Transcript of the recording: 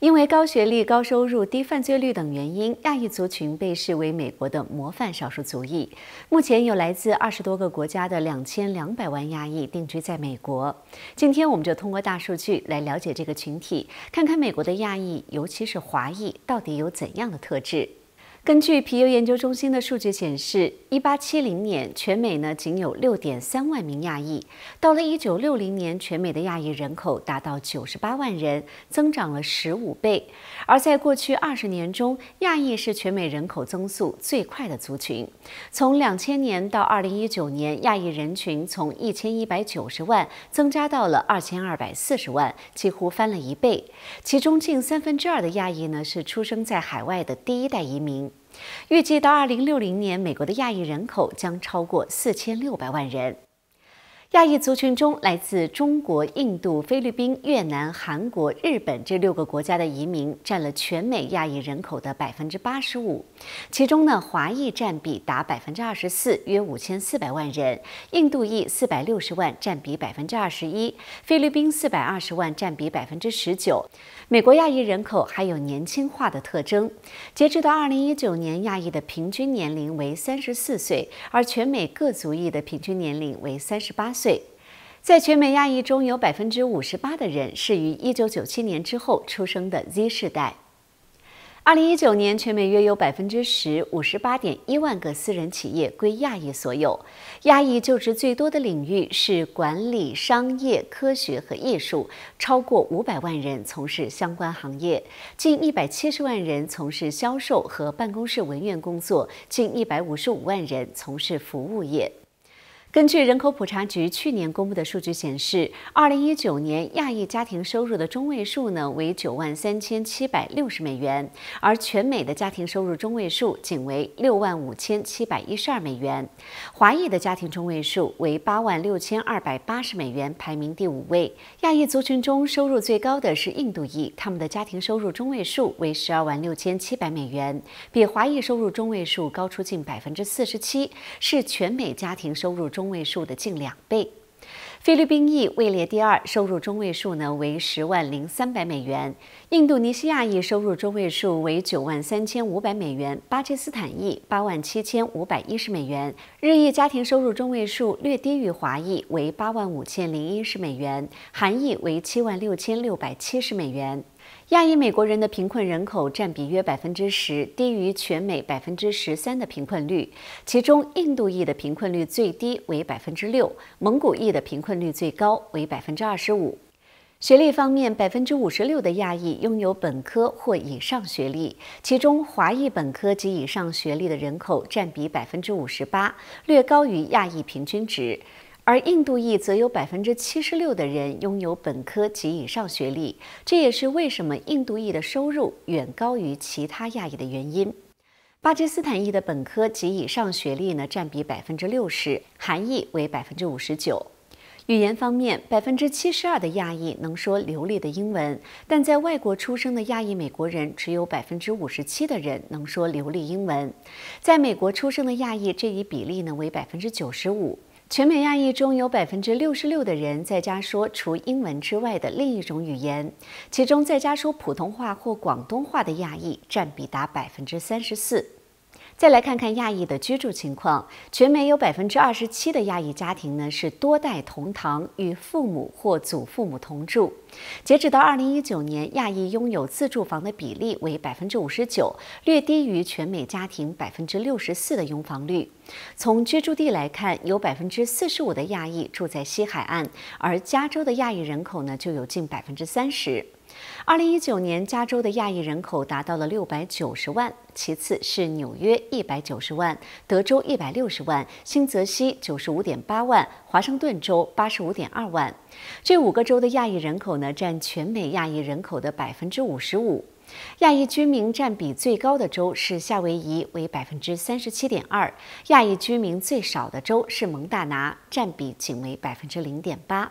因为高学历、高收入、低犯罪率等原因，亚裔族群被视为美国的模范少数族裔。目前有来自二十多个国家的两千两百万亚裔定居在美国。今天，我们就通过大数据来了解这个群体，看看美国的亚裔，尤其是华裔，到底有怎样的特质。根据皮尤研究中心的数据显示，一八七零年全美呢仅有六点三万名亚裔，到了一九六零年全美的亚裔人口达到九十八万人，增长了十五倍。而在过去二十年中，亚裔是全美人口增速最快的族群。从两千年到二零一九年，亚裔人群从一千一百九十万增加到了二千二百四十万，几乎翻了一倍。其中近三分之二的亚裔呢是出生在海外的第一代移民。预计到2060年，美国的亚裔人口将超过4600万人。亚裔族群中，来自中国、印度、菲律宾、越南、韩国、日本这六个国家的移民占了全美亚裔人口的百分之八十五。其中呢，华裔占比达百分之二十四，约五千四百万人；印度裔四百六十万，占比百分之二十一；菲律宾四百二十万，占比百分之十九。美国亚裔人口还有年轻化的特征。截至到二零一九年，亚裔的平均年龄为三十四岁，而全美各族裔的平均年龄为三十八。岁，在全美亚裔中有百分之五十八的人是于一九九七年之后出生的 Z 世代。二零一九年，全美约有百分之十五十八点一万个私人企业归亚裔所有。亚裔就职最多的领域是管理、商业、科学和艺术，超过五百万人从事相关行业。近一百七十万人从事销售和办公室文员工作，近一百五十五万人从事服务业。根据人口普查局去年公布的数据显示，二零一九年亚裔家庭收入的中位数呢为九万三千七百六十美元，而全美的家庭收入中位数仅为六万五千七百一十二美元。华裔的家庭中位数为八万六千二百八十美元，排名第五位。亚裔族群中收入最高的是印度裔，他们的家庭收入中位数为十二万六千七百美元，比华裔收入中位数高出近百分之四十七，是全美家庭收入。中位数的近两倍，菲律宾裔位列第二，收入中位数呢为十万零三百美元；印度尼西亚裔收入中位数为九万三千五百美元；巴基斯坦裔八万七千五百一十美元；日裔家庭收入中位数略低于华裔为八万五千零一十美元，韩裔为七万六千六百七十美元。亚裔美国人的贫困人口占比约百分之十，低于全美百分之十三的贫困率。其中，印度裔的贫困率最低为百分之六，蒙古裔的贫困率最高为百分之二十五。学历方面，百分之五十六的亚裔拥有本科或以上学历，其中华裔本科及以上学历的人口占比百分之五十八，略高于亚裔平均值。而印度裔则有百分之七十六的人拥有本科及以上学历，这也是为什么印度裔的收入远高于其他亚裔的原因。巴基斯坦裔的本科及以上学历呢，占比百分之六十，韩裔为百分之五十九。语言方面，百分之七十二的亚裔能说流利的英文，但在外国出生的亚裔美国人只有百分之五十七的人能说流利英文，在美国出生的亚裔这一比例呢为百分之九十五。全美亚裔中有百分之六十六的人在家说除英文之外的另一种语言，其中在家说普通话或广东话的亚裔占比达百分之三十四。再来看看亚裔的居住情况，全美有百分之二十七的亚裔家庭呢是多代同堂，与父母或祖父母同住。截止到二零一九年，亚裔拥有自住房的比例为百分之五十九，略低于全美家庭百分之六十四的拥房率。从居住地来看，有百分之四十五的亚裔住在西海岸，而加州的亚裔人口呢就有近百分之三十。二零一九年，加州的亚裔人口达到了六百九十万，其次是纽约一百九十万，德州一百六十万，新泽西九十五点八万，华盛顿州八十五点二万。这五个州的亚裔人口呢，占全美亚裔人口的百分之五十五。亚裔居民占比最高的州是夏威夷，为百分之三十七点二；亚裔居民最少的州是蒙大拿，占比仅为百分之零点八。